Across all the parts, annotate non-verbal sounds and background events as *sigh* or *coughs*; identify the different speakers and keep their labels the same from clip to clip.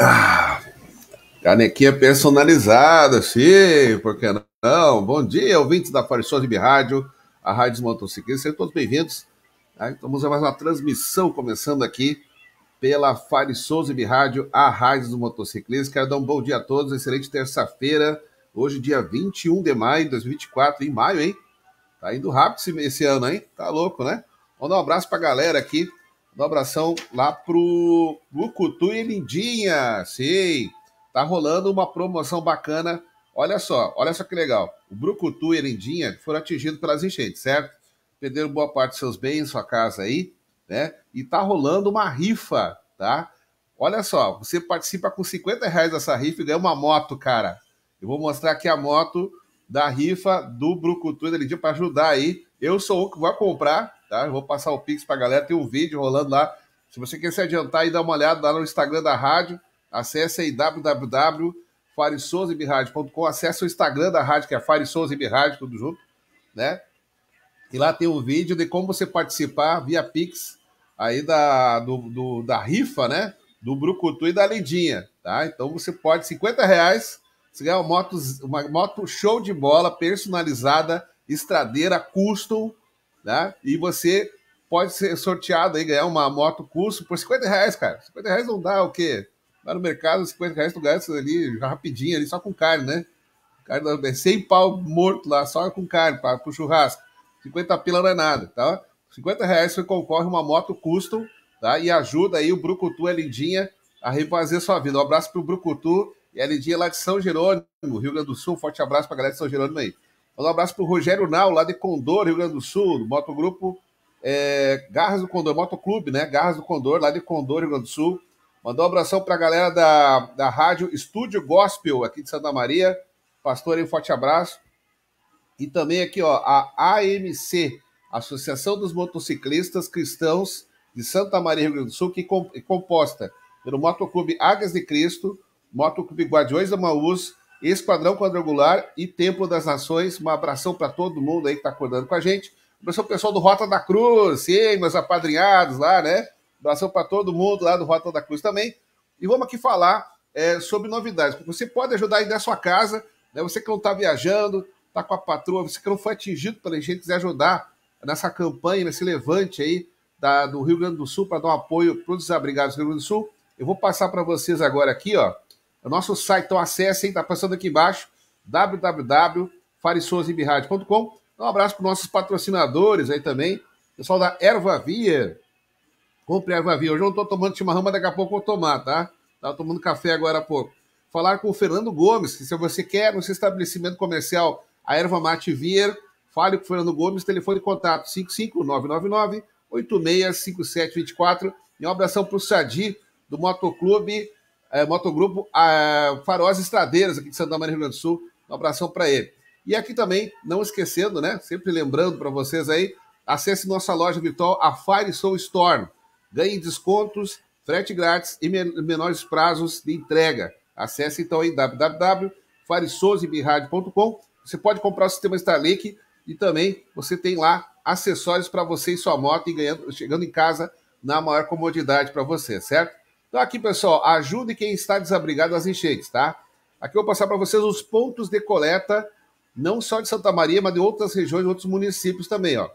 Speaker 1: Ah, canequinha personalizada, sim, por que não? Bom dia, ouvintes da Farições de Rádio, a Rádio dos Motociclistas, sejam todos bem-vindos. Ah, estamos então a mais uma transmissão começando aqui pela Fari Souza e Rádio, a Rádio dos Motociclistas. Quero dar um bom dia a todos, excelente terça-feira, hoje dia 21 de maio de 2024, em maio, hein? Tá indo rápido esse, esse ano, hein? Tá louco, né? dar um abraço pra galera aqui um abração lá pro Brucutu e Lindinha. Sim, tá rolando uma promoção bacana. Olha só, olha só que legal. O Brucutu e Lindinha foram atingidos pelas enchentes, certo? Perderam boa parte de seus bens, sua casa aí, né? E tá rolando uma rifa, tá? Olha só, você participa com 50 reais dessa rifa e ganha uma moto, cara. Eu vou mostrar aqui a moto da rifa do Brucutu e Lindinha para ajudar aí. Eu sou o que vai comprar Tá? Eu vou passar o Pix para a galera, tem um vídeo rolando lá. Se você quer se adiantar e dar uma olhada lá no Instagram da rádio, acesse aí www.faresouzebirradio.com, acesse o Instagram da rádio, que é faresouzebirradio, tudo junto, né? E lá tem um vídeo de como você participar via Pix aí da, do, do da rifa, né? Do Brucutu e da Lindinha, tá? Então você pode, 50 reais, você ganha uma moto, uma moto show de bola, personalizada, estradeira, custom, né? E você pode ser sorteado aí, ganhar uma moto curso por 50 reais, cara. 50 reais não dá o quê? Lá no mercado, 50 reais tu gasta ali rapidinho, ali só com carne, né? Carne, 100 é pau morto lá, só com carne, para o churrasco. 50 pila não é nada, tá? 50 reais você concorre uma moto custom, tá? E ajuda aí o Brucutu e a Lindinha a refazer sua vida. Um abraço pro Brucutu e a Lindinha lá de São Jerônimo, Rio Grande do Sul. forte abraço pra galera de São Jerônimo aí. Mandar um abraço para o Rogério Nau, lá de Condor, Rio Grande do Sul, do motogrupo é, Garras do Condor, motoclube, né? Garras do Condor, lá de Condor, Rio Grande do Sul. Mandou um abração para a galera da, da rádio Estúdio Gospel, aqui de Santa Maria. Pastor, um forte abraço. E também aqui, ó, a AMC, Associação dos Motociclistas Cristãos de Santa Maria, Rio Grande do Sul, que é composta pelo Motoclube Águias de Cristo, Motoclube Guardiões da Maús, Esquadrão Quadrangular e Templo das Nações. Um abração para todo mundo aí que está acordando com a gente. abração pro pessoal do Rota da Cruz, sim, meus apadrinhados lá, né? abração para todo mundo lá do Rota da Cruz também. E vamos aqui falar é, sobre novidades. Você pode ajudar aí da sua casa, né? Você que não está viajando, está com a patroa, você que não foi atingido pela gente, quiser ajudar nessa campanha, nesse levante aí da, do Rio Grande do Sul para dar um apoio para os desabrigados do Rio Grande do Sul. Eu vou passar para vocês agora aqui, ó o nosso site, então acessem, tá passando aqui embaixo, www.farisonzimiradio.com. Então, um abraço para nossos patrocinadores aí também, pessoal da Erva Via. Compre Erva Via. Hoje eu não estou tomando chimarrão, mas daqui a pouco eu vou tomar, tá? Estava tomando café agora há pouco. Falar com o Fernando Gomes, que se você quer no seu estabelecimento comercial a erva mate Vier, fale com o Fernando Gomes, telefone de contato 55999 865724. E um abração para o Sadi, do Motoclube é, motogrupo a, ah, é, Faróis Estradeiros, aqui de Santa Maria, Rio Grande do Sul. Um abração para ele. E aqui também, não esquecendo, né? Sempre lembrando para vocês aí, acesse nossa loja virtual, a Fire Soul Storm. Ganhe descontos, frete grátis e men menores prazos de entrega. Acesse então em www.faresouzebirradio.com. Você pode comprar o sistema Starlink e também você tem lá acessórios para você e sua moto e ganhando, chegando em casa na maior comodidade para você, certo? Então aqui, pessoal, ajude quem está desabrigado às enchentes, tá? Aqui eu vou passar para vocês os pontos de coleta, não só de Santa Maria, mas de outras regiões, outros municípios também, ó.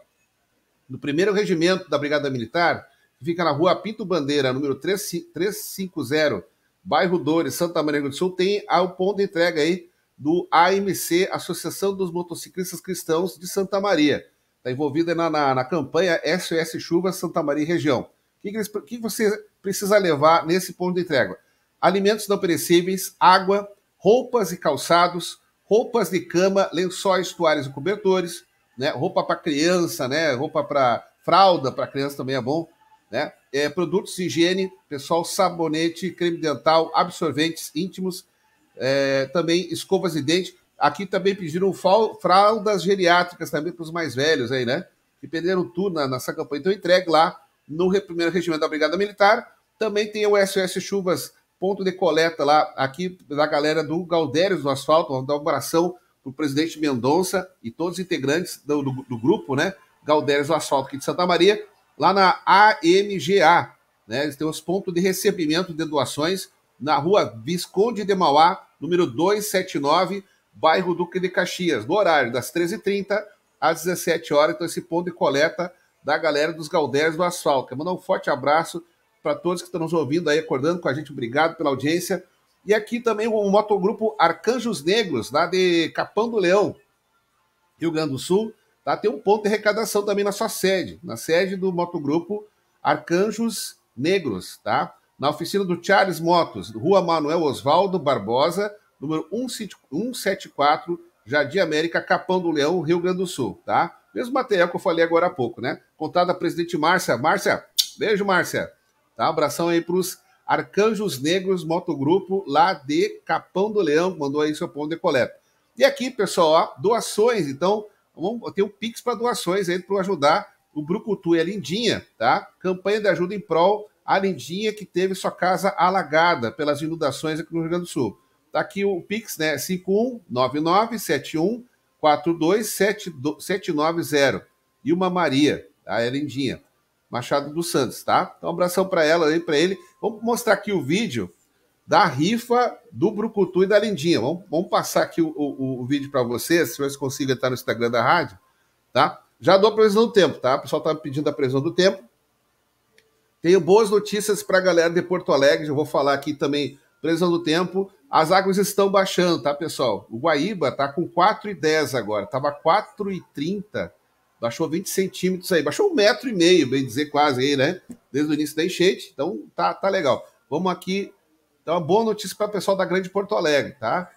Speaker 1: No primeiro regimento da Brigada Militar, que fica na rua Pinto Bandeira, número 350, bairro Dores, Santa Maria do Sul, tem o ponto de entrega aí do AMC, Associação dos Motociclistas Cristãos de Santa Maria. Está envolvida na, na, na, campanha SOS Chuva Santa Maria Região. O que, que, que você precisa levar nesse ponto de entrega alimentos não perecíveis, água, roupas e calçados, roupas de cama, lençóis, toalhas e cobertores, né? roupa para criança, né? roupa para fralda para criança também é bom, né? É, produtos de higiene, pessoal, sabonete, creme dental, absorventes íntimos, é, também escovas de dente. Aqui também pediram fraldas geriátricas também para os mais velhos aí, né? Que perderam tudo na, nessa campanha. Então entregue lá no primeiro regimento da Brigada Militar também tem o SOS Chuvas, ponto de coleta lá, aqui da galera do Galdérios do Asfalto, um abração para o presidente Mendonça e todos os integrantes do, do, do grupo, né? Galdérios do Asfalto aqui de Santa Maria, lá na AMGA, né? Eles têm os pontos de recebimento de doações na rua Visconde de Mauá, número 279, bairro Duque de Caxias, no horário das 13h30 às 17 horas. Então, esse ponto de coleta da galera dos Galdérios do Asfalto. Mandar um forte abraço para todos que estão nos ouvindo aí, acordando com a gente. Obrigado pela audiência. E aqui também o motogrupo Arcanjos Negros, lá de Capão do Leão, Rio Grande do Sul. Tá? Tem um ponto de arrecadação também na sua sede, na sede do motogrupo Arcanjos Negros, tá? Na oficina do Charles Motos, Rua Manuel Osvaldo Barbosa, número 174, Jardim América, Capão do Leão, Rio Grande do Sul, tá? Mesmo material que eu falei agora há pouco, né? Contada a presidente Márcia. Márcia, beijo, Márcia. Tá? abração aí para os Arcanjos Negros Motogrupo, lá de Capão do Leão, mandou aí seu ponto de coleta. E aqui, pessoal, ó, doações. Então, vamos, tem um Pix para doações aí para ajudar o Brucutu e a Lindinha, tá? Campanha de ajuda em prol à Lindinha, que teve sua casa alagada pelas inundações aqui no Rio Grande do Sul. Tá aqui o Pix, né? 51997142790. E uma Maria, tá? É a Lindinha. Machado dos Santos, tá? Então, um abração para ela aí, para ele. Vamos mostrar aqui o vídeo da rifa do Brucutu e da Lindinha. Vamos, vamos passar aqui o, o, o vídeo para vocês, se vocês conseguem estar no Instagram da rádio, tá? Já dou a previsão do tempo, tá? O pessoal tá pedindo a previsão do tempo. Tenho boas notícias para a galera de Porto Alegre, eu vou falar aqui também, previsão do tempo. As águas estão baixando, tá, pessoal? O Guaíba tá com 4,10 agora, tava 4,30 baixou 20 centímetros aí, baixou um metro e meio, bem dizer, quase aí, né? Desde o início da enchente, então tá, tá legal. Vamos aqui então, uma boa notícia para o pessoal da Grande Porto Alegre, tá?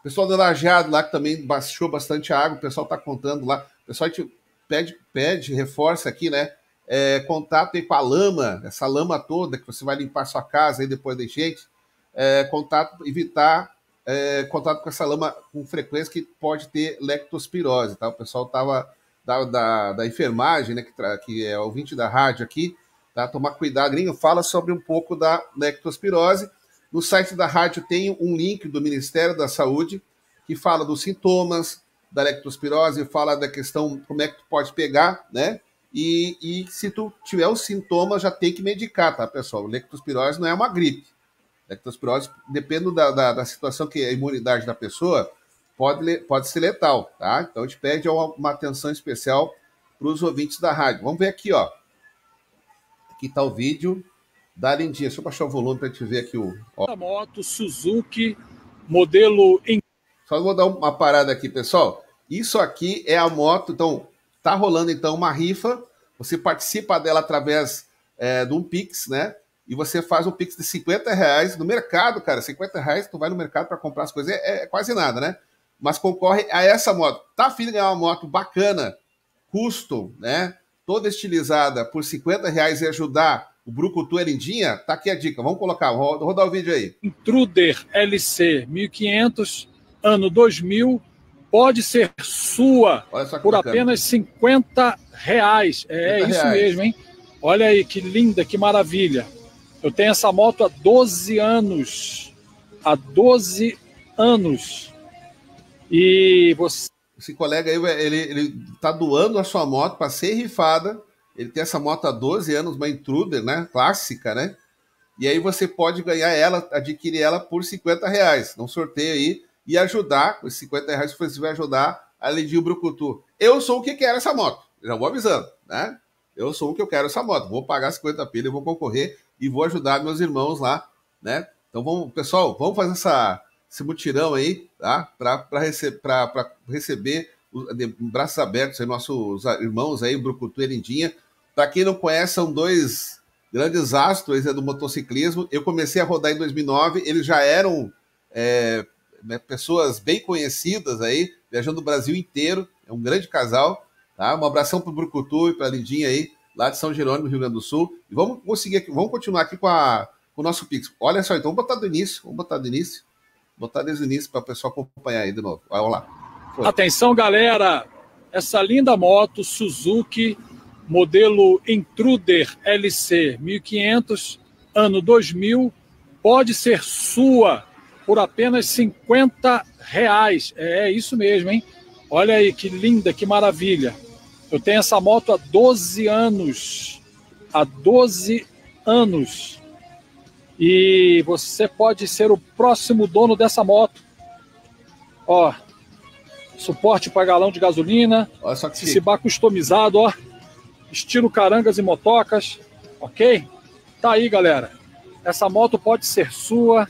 Speaker 1: O pessoal do Lajeado lá que também baixou bastante água, o pessoal tá contando lá. O pessoal te pede, pede, reforça aqui, né? É, contato aí com a lama, essa lama toda que você vai limpar sua casa aí depois da enchente. É, contato, evitar é, contato com essa lama com frequência que pode ter lectospirose, tá? O pessoal tava da, da, da enfermagem, né, que, que é ouvinte da rádio aqui, tá? Tomar cuidado. Gringo fala sobre um pouco da lectospirose. No site da rádio tem um link do Ministério da Saúde que fala dos sintomas da lectospirose, fala da questão como é que tu pode pegar, né? E, e se tu tiver os sintomas, já tem que medicar, tá, pessoal? Lectospirose não é uma gripe. Lectospirose, dependendo da, da, da situação que é a imunidade da pessoa, pode, pode ser letal, tá? Então a gente pede uma atenção especial para os ouvintes da rádio. Vamos ver aqui, ó. Aqui está o vídeo da lindinha. Deixa eu baixar o volume para a gente ver aqui o. Ó. Moto Suzuki, modelo. Só vou dar uma parada aqui, pessoal. Isso aqui é a moto. Então, tá rolando então uma rifa. Você participa dela através é, de um Pix, né? E você faz um Pix de 50 reais no mercado, cara. 50 reais, tu vai no mercado para comprar as coisas, é, é quase nada, né? mas concorre a essa moto. Tá afim de ganhar uma moto bacana, custom, né? Toda estilizada por 50 reais e ajudar o Brucutu Erindinha? É tá aqui a dica. Vamos colocar, vou rodar o vídeo aí.
Speaker 2: Intruder LC 1500, ano 2000, pode ser sua por apenas 50 reais. É 50 é isso reais. mesmo, hein? Olha aí que linda, que maravilha. Eu tenho essa moto há 12 anos. Há 12 anos. E você.
Speaker 1: Esse colega aí, ele, ele tá doando a sua moto para ser rifada. Ele tem essa moto há 12 anos, uma intruder, né? Clássica, né? E aí você pode ganhar ela, adquirir ela por 50 reais. Não sorteio aí e ajudar. Os 50 reais você vai ajudar a Lidia Brucutu. Eu sou o que quero essa moto. Já vou avisando, né? Eu sou o que eu quero essa moto. Vou pagar 50 pilha, vou concorrer e vou ajudar meus irmãos lá, né? Então vamos, pessoal, vamos fazer essa, esse mutirão aí tá? para rece receber de braços abertos aí, nossos irmãos aí, Brucutu e Lindinha Para quem não conhece, são dois grandes astros né, do motociclismo. Eu comecei a rodar em 2009, eles já eram é, né, pessoas bem conhecidas aí, viajando o Brasil inteiro, é um grande casal. Tá? Um abração para o Brucutu e para a Lindinha aí, lá de São Jerônimo, Rio Grande do Sul. E vamos conseguir aqui, vamos continuar aqui com, a, com o nosso Pix. Olha só, então vamos botar do início,
Speaker 2: vamos botar do início botar desde o início para o pessoal acompanhar aí de novo. Vai lá. Foi. Atenção, galera! Essa linda moto Suzuki, modelo Intruder LC 1500, ano 2000, pode ser sua por apenas 50 reais. É, é isso mesmo, hein? Olha aí que linda, que maravilha. Eu tenho essa moto há 12 anos. Há 12 anos. E você pode ser o próximo dono dessa moto. Ó, suporte para galão de gasolina, Olha só que customizado, ó, estilo carangas e motocas, ok? Tá aí, galera. Essa moto pode ser sua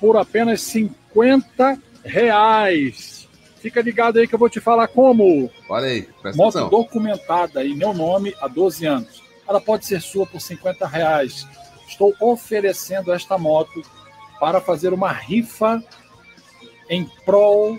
Speaker 2: por apenas 50 reais. Fica ligado aí que eu vou te falar como. Olha aí, presta Moto atenção. documentada em meu nome há 12 anos. Ela pode ser sua por 50 reais. Estou oferecendo esta moto para fazer uma rifa em prol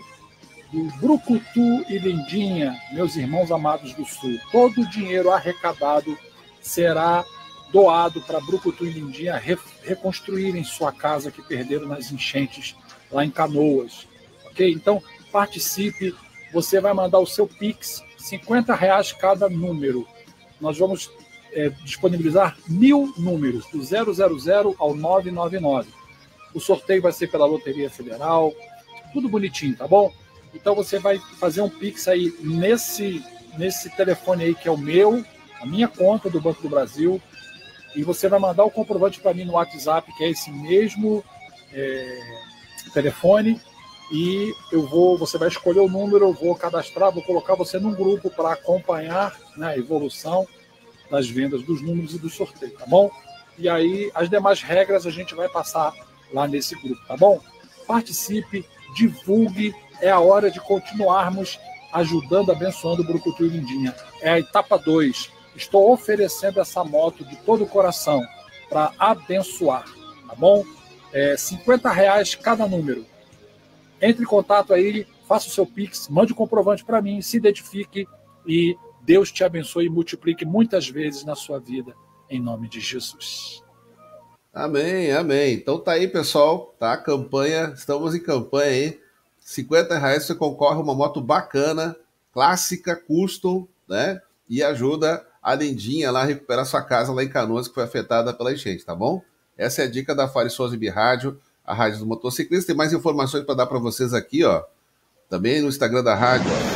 Speaker 2: do Brucutu e Lindinha, meus irmãos amados do Sul. Todo o dinheiro arrecadado será doado para Brucutu e Lindinha re reconstruírem sua casa que perderam nas enchentes lá em Canoas. Ok? Então, participe. Você vai mandar o seu Pix, 50 reais cada número. Nós vamos é, disponibilizar mil números, do 000 ao 999. O sorteio vai ser pela Loteria Federal, tudo bonitinho, tá bom? Então você vai fazer um Pix aí nesse, nesse telefone aí que é o meu, a minha conta do Banco do Brasil, e você vai mandar o comprovante para mim no WhatsApp, que é esse mesmo é, telefone, e eu vou, você vai escolher o número, eu vou cadastrar, vou colocar você num grupo para acompanhar né, a evolução das vendas, dos números e do sorteio, tá bom? E aí as demais regras a gente vai passar lá nesse grupo, tá bom? Participe, divulgue, é a hora de continuarmos ajudando, abençoando o Brucutu e Lindinha. É a etapa 2. Estou oferecendo essa moto de todo o coração para abençoar, tá bom? É 50 reais cada número. Entre em contato aí, faça o seu Pix, mande o um comprovante para mim, se identifique e Deus te abençoe e multiplique muitas vezes na sua vida, em nome de Jesus. Amém, amém. Então tá aí, pessoal,
Speaker 1: tá? campanha, estamos em campanha aí. 50 reais você concorre uma moto bacana, clássica, custom, né? E ajuda a Lindinha lá a recuperar sua casa lá em Canoas, que foi afetada pela enchente, tá bom? Essa é a dica da Fari Souza Bi Rádio, a rádio do motociclista. Tem mais informações para dar para vocês aqui, ó. Também no Instagram da rádio, ó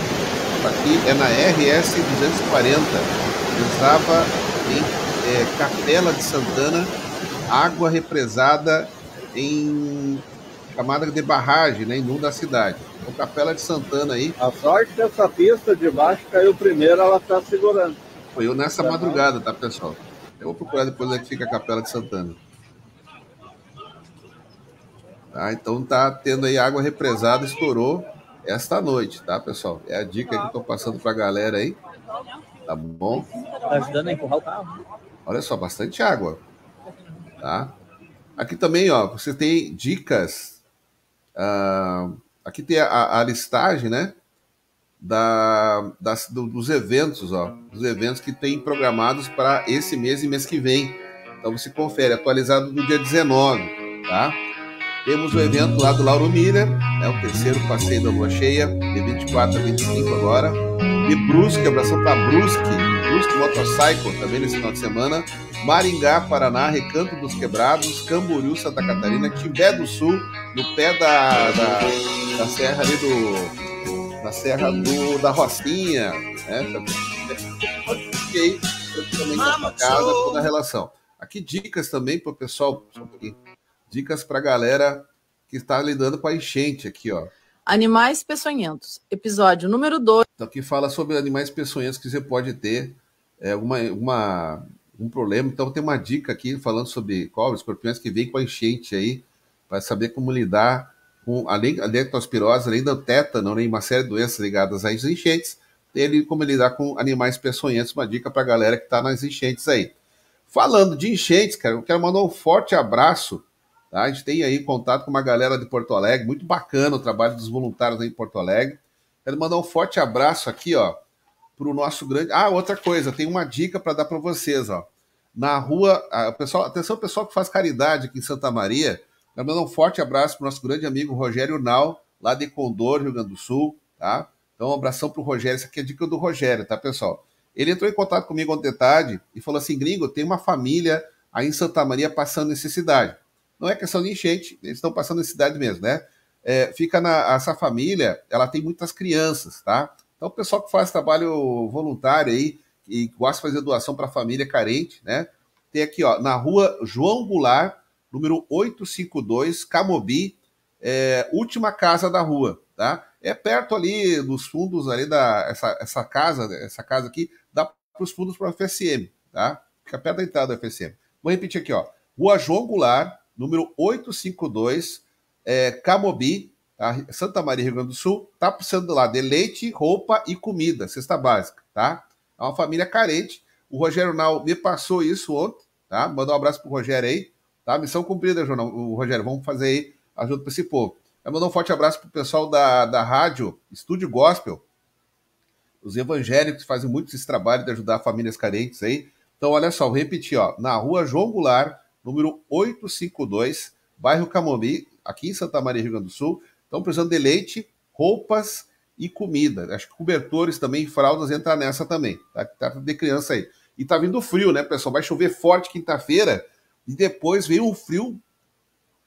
Speaker 1: aqui é na RS 240. Eu estava em é, Capela de Santana, água represada em camada de barragem, né, inunda a cidade. Então, Capela de Santana aí. A sorte
Speaker 2: dessa é pista de baixo caiu primeiro, ela está segurando.
Speaker 1: Foi eu nessa tá madrugada, tá, pessoal? Eu vou procurar depois onde é fica a Capela de Santana. Tá, então tá tendo aí água represada, estourou esta noite, tá, pessoal? É a dica que eu tô passando pra galera aí. Tá bom?
Speaker 2: Tá ajudando a empurrar o carro.
Speaker 1: Olha só, bastante água. Tá? Aqui também, ó, você tem dicas. Uh, aqui tem a, a, listagem, né? Da, das, do, dos eventos, ó. Dos eventos que tem programados para esse mês e mês que vem. Então você confere, atualizado do dia 19, tá? Temos o evento lá do Lauro Miller, é o terceiro passeio da Lua Cheia, de 24 a 25 agora. E Brusque, abração para Brusque, Brusque Motorcycle também nesse final de semana. Maringá, Paraná, Recanto dos Quebrados, Camboriú, Santa Catarina, Timbé do Sul, no pé da, da, da serra ali do. da serra do, da Rocinha, né? Fiquei praticamente na casa, toda a relação. Aqui dicas também para o pessoal, Dicas para galera que está lidando com a enchente aqui, ó.
Speaker 2: Animais peçonhentos, episódio número
Speaker 1: 2. Então, que fala sobre animais peçonhentos que você pode ter é, uma, uma, um problema. Então, tem uma dica aqui falando sobre cobras, escorpiões que vêm com a enchente aí, para saber como lidar com, além, além da leptospirose, além da tétano, né, uma série de doenças ligadas às enchentes, ele como lidar com animais peçonhentos, uma dica para a galera que está nas enchentes aí. Falando de enchentes, cara, eu quero mandar um forte abraço Tá? A gente tem aí contato com uma galera de Porto Alegre, muito bacana o trabalho dos voluntários aí em Porto Alegre. Quero mandar um forte abraço aqui, ó, para o nosso grande. Ah, outra coisa, tem uma dica para dar para vocês, ó. Na rua, a ah, pessoal, atenção pessoal que faz caridade aqui em Santa Maria, quero mandar um forte abraço para o nosso grande amigo Rogério Nau, lá de Condor, Rio Grande do Sul, tá? Então, um abração para o Rogério, essa aqui é a dica do Rogério, tá, pessoal? Ele entrou em contato comigo ontem tarde e falou assim: gringo, tem uma família aí em Santa Maria passando necessidade não é questão de enchente, eles estão passando necessidade mesmo, né? É, fica na essa família, ela tem muitas crianças, tá? Então o pessoal que faz trabalho voluntário aí e gosta de fazer doação para família carente, né? Tem aqui, ó, na rua João Goulart, número 852, Camobi, é, última casa da rua, tá? É perto ali dos fundos ali da essa, essa casa, essa casa aqui dá para os fundos para o FSM, tá? Fica perto da entrada do FSM. Vou repetir aqui, ó. Rua João Goulart, número 852, é, Camobi, tá? Santa Maria, Rio Grande do Sul, tá precisando lá de leite, roupa e comida, cesta básica, tá? É uma família carente. O Rogério Nau me passou isso ontem, tá? Mandar um abraço pro Rogério aí, tá? Missão cumprida, Jornal. O Rogério, vamos fazer aí ajuda para esse povo. Eu mandar um forte abraço pro pessoal da, da rádio Estúdio Gospel, os evangélicos fazem muito esse trabalho de ajudar famílias carentes aí. Então, olha só, vou repetir, ó, na rua João Goulart, número 852, bairro Camomi, aqui em Santa Maria, Rio Grande do Sul. Estão precisando de leite, roupas e comida. Acho que cobertores também, fraldas, entra nessa também. Tá, tá de criança aí. E tá vindo frio, né, pessoal? Vai chover forte quinta-feira e depois vem um frio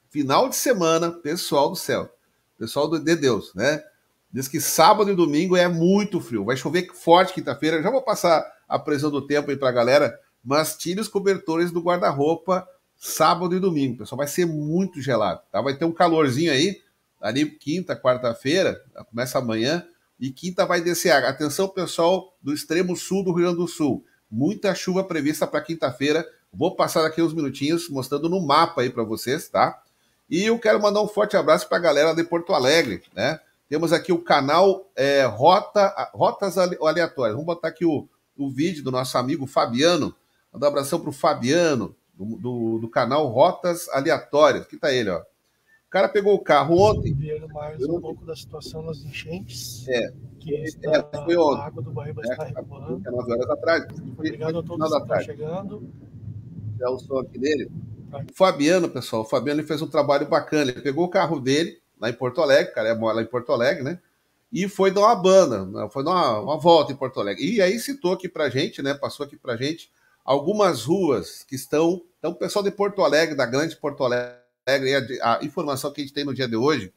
Speaker 1: final de semana, pessoal do céu. Pessoal de Deus, né? Diz que sábado e domingo é muito frio. Vai chover forte quinta-feira. Já vou passar a previsão do tempo aí pra galera, mas tire os cobertores do guarda-roupa sábado e domingo, pessoal. Vai ser muito gelado, tá? Vai ter um calorzinho aí, ali quinta, quarta-feira, começa amanhã, e quinta vai descer. Atenção, pessoal do extremo sul do Rio Grande do Sul. Muita chuva prevista para quinta-feira. Vou passar daqui uns minutinhos mostrando no mapa aí para vocês, tá? E eu quero mandar um forte abraço para a galera de Porto Alegre, né? Temos aqui o canal é, Rota, Rotas Aleatórias. Vamos botar aqui o, o vídeo do nosso amigo Fabiano. Manda um abração para o Fabiano, do, do, do canal Rotas Aleatórias. Que tá ele, ó. O cara pegou o carro ontem.
Speaker 2: Ver mais um pouco da situação nas enchentes. É. Que é, está,
Speaker 1: foi ontem. A água do Barriba é, está rebolando. 9 horas atrás. Obrigado a todos que estão chegando. É o som aqui dele. Tá. O Fabiano, pessoal, o Fabiano fez um trabalho bacana. Ele pegou o carro dele lá em Porto Alegre, o cara é mora lá em Porto Alegre, né? E foi dar uma banda, né? foi dar uma, uma volta em Porto Alegre. E aí citou aqui pra gente, né? Passou aqui pra gente algumas ruas que estão. Então, o pessoal de Porto Alegre, da Grande Porto Alegre, a, a informação que a gente tem no dia de hoje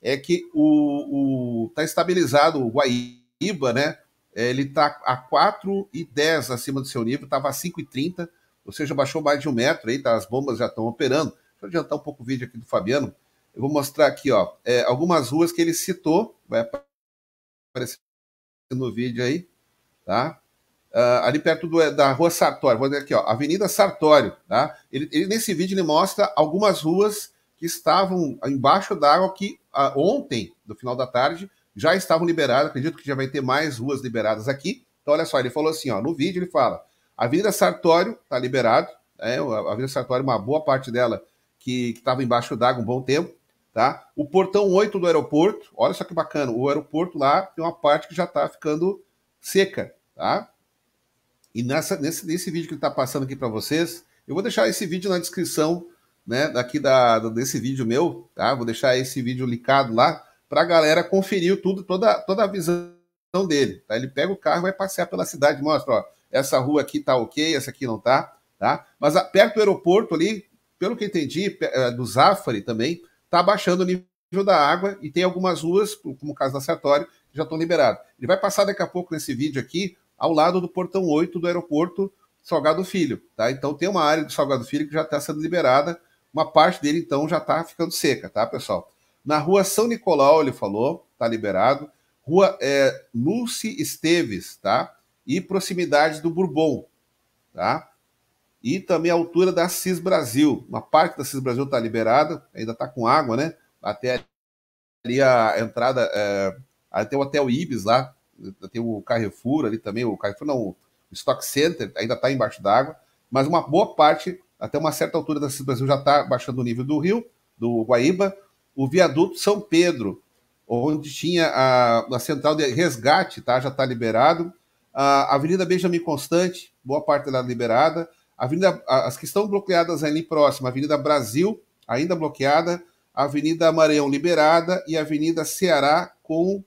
Speaker 1: é que o está estabilizado o Guaíba, né? Ele está a 4,10 acima do seu nível, estava a 5,30, ou seja, baixou mais de um metro aí, tá, as bombas já estão operando. Deixa eu adiantar um pouco o vídeo aqui do Fabiano. Eu vou mostrar aqui, ó, é, algumas ruas que ele citou, vai aparecer no vídeo aí, tá? Uh, ali perto do, é, da rua Sartório, vou dizer aqui, ó, Avenida Sartório, tá? Ele, ele, nesse vídeo ele mostra algumas ruas que estavam embaixo d'água que uh, ontem, no final da tarde, já estavam liberadas. Acredito que já vai ter mais ruas liberadas aqui. Então, olha só, ele falou assim, ó, no vídeo ele fala, Avenida Sartório está liberado, né? a Avenida Sartório, uma boa parte dela que estava embaixo d'água um bom tempo, tá? O portão 8 do aeroporto, olha só que bacana, o aeroporto lá tem uma parte que já está ficando seca, tá? E nessa, nesse, nesse vídeo que está passando aqui para vocês, eu vou deixar esse vídeo na descrição, né? Daqui da, desse vídeo meu, tá? Vou deixar esse vídeo ligado lá para a galera conferir tudo, toda, toda a visão dele. Tá? Ele pega o carro, vai passear pela cidade, mostra, ó, essa rua aqui tá ok, essa aqui não tá, tá? Mas a, perto do aeroporto ali, pelo que entendi, é, do Zafari também, tá baixando o nível da água e tem algumas ruas, como o caso da Sartori, que já estão liberadas. Ele vai passar daqui a pouco nesse vídeo aqui ao lado do portão 8 do aeroporto Salgado Filho. Tá? Então tem uma área do Salgado Filho que já está sendo liberada, uma parte dele então já está ficando seca, tá, pessoal? Na rua São Nicolau, ele falou, está liberado. Rua é, Lucy Esteves, tá? E proximidades do Bourbon, tá? E também a altura da Cis Brasil. Uma parte da Cis Brasil está liberada, ainda está com água, né? Até ali a entrada, é, até o Hotel Ibis lá, tem o Carrefour ali também, o Carrefour não, o Stock Center ainda está embaixo d'água, mas uma boa parte, até uma certa altura da do Brasil, já está baixando o nível do rio, do Guaíba, o viaduto São Pedro, onde tinha a, a central de resgate, tá? já está liberado, a Avenida Benjamin Constante, boa parte dela liberada, Avenida, as que estão bloqueadas ali próxima, Avenida Brasil, ainda bloqueada, Avenida Maranhão liberada e Avenida Ceará com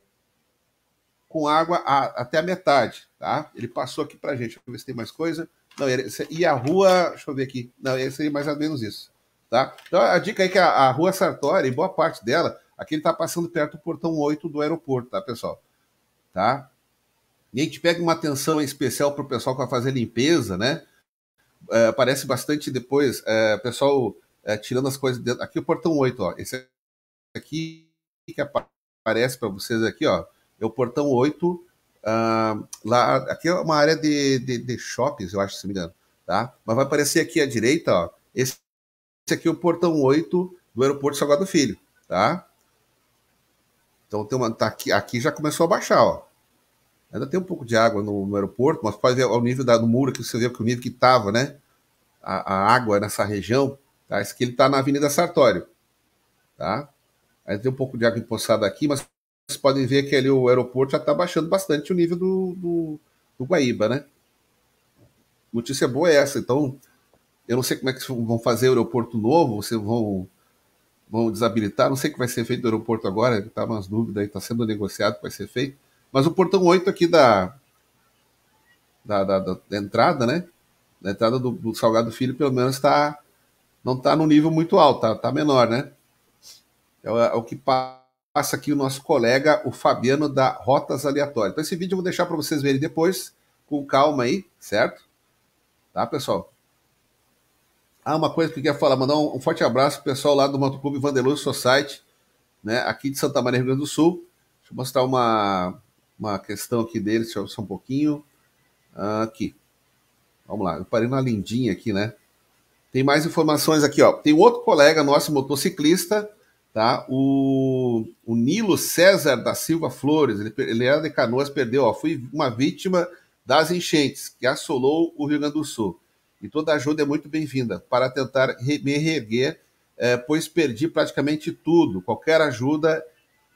Speaker 1: com água a, até a metade, tá? Ele passou aqui para gente. Deixa eu ver se tem mais coisa. Não, e a rua, deixa eu ver aqui. Não, seria é mais ou menos isso, tá? Então a dica aí é que a, a, rua Sartori, boa parte dela, aqui ele tá passando perto do portão 8 do aeroporto, tá, pessoal? Tá? E a gente pega uma atenção especial pro pessoal que vai fazer limpeza, né? É, aparece bastante depois, é, pessoal é, tirando as coisas dentro. Aqui o portão 8, ó. Esse aqui que aparece para vocês aqui, ó é o portão 8. Uh, ah, lá, aqui é uma área de, de, de shoppings, eu acho, se me engano. Tá? Mas vai aparecer aqui à direita, ó, esse, esse aqui é o portão 8 do aeroporto Salgado Filho, tá? Então tem uma, tá aqui, aqui já começou a baixar, ó. Ainda tem um pouco de água no, no aeroporto, mas pode ver o nível do muro que você vê que o nível que estava, né? A, a, água nessa região, tá? Esse aqui ele tá na Avenida Sartório, tá? Aí tem um pouco de água empoçada aqui, mas vocês podem ver que ali o aeroporto já está baixando bastante o nível do, do, do Guaíba, né? Notícia boa é essa. Então, eu não sei como é que vão fazer o aeroporto novo, vocês vão, vão desabilitar, não sei o que vai ser feito do aeroporto agora, está umas dúvidas aí, está sendo negociado o que vai ser feito. Mas o portão 8 aqui da, da, da, da entrada, né? Da entrada do, do Salgado Filho, pelo menos está não está no nível muito alto, está tá menor, né? É, é o que passa passa aqui o nosso colega, o Fabiano, da Rotas Aleatórias. Então, esse vídeo eu vou deixar para vocês verem depois, com calma aí, certo? Tá, pessoal? Ah, uma coisa que eu queria falar, mandar um, forte abraço pro pessoal lá do Motoclube Vanderluz Society, né, aqui de Santa Maria, Rio Grande do Sul. Deixa eu mostrar uma, uma questão aqui deles, deixa eu só um pouquinho. Ah, aqui. Vamos lá, eu parei na lindinha aqui, né? Tem mais informações aqui, ó. Tem outro colega nosso, motociclista, Tá? O, o Nilo César da Silva Flores, ele, ele era de Canoas, perdeu, ó, fui uma vítima das enchentes que assolou o Rio Grande do Sul. E toda ajuda é muito bem-vinda para tentar me reerguer, é, pois perdi praticamente tudo. Qualquer ajuda